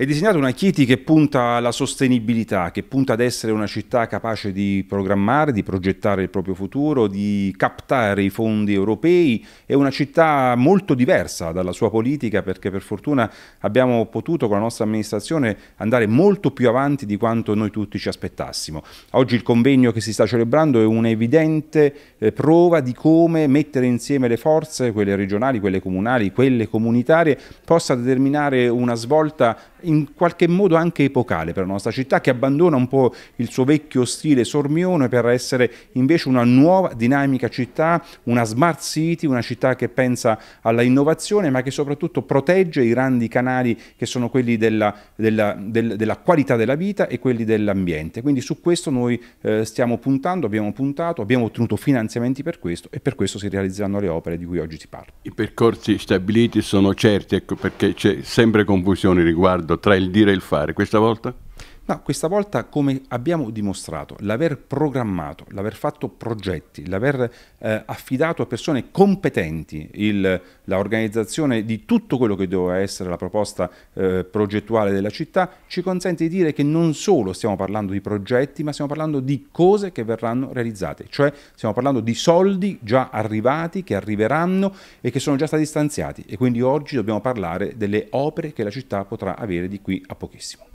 È disegnata una Chieti che punta alla sostenibilità, che punta ad essere una città capace di programmare, di progettare il proprio futuro, di captare i fondi europei. È una città molto diversa dalla sua politica perché per fortuna abbiamo potuto con la nostra amministrazione andare molto più avanti di quanto noi tutti ci aspettassimo. Oggi il convegno che si sta celebrando è un'evidente eh, prova di come mettere insieme le forze, quelle regionali, quelle comunali, quelle comunitarie, possa determinare una svolta in qualche modo anche epocale per la nostra città che abbandona un po' il suo vecchio stile sormione per essere invece una nuova dinamica città, una smart city, una città che pensa alla innovazione ma che soprattutto protegge i grandi canali che sono quelli della, della, del, della qualità della vita e quelli dell'ambiente. Quindi su questo noi eh, stiamo puntando, abbiamo puntato, abbiamo ottenuto finanziamenti per questo e per questo si realizzeranno le opere di cui oggi si parla. I percorsi stabiliti sono certi ecco, perché c'è sempre confusione riguardo Riccardo, tra il dire e il fare, questa volta? No, questa volta come abbiamo dimostrato, l'aver programmato, l'aver fatto progetti, l'aver eh, affidato a persone competenti l'organizzazione di tutto quello che doveva essere la proposta eh, progettuale della città, ci consente di dire che non solo stiamo parlando di progetti, ma stiamo parlando di cose che verranno realizzate, cioè stiamo parlando di soldi già arrivati, che arriveranno e che sono già stati stanziati e quindi oggi dobbiamo parlare delle opere che la città potrà avere di qui a pochissimo.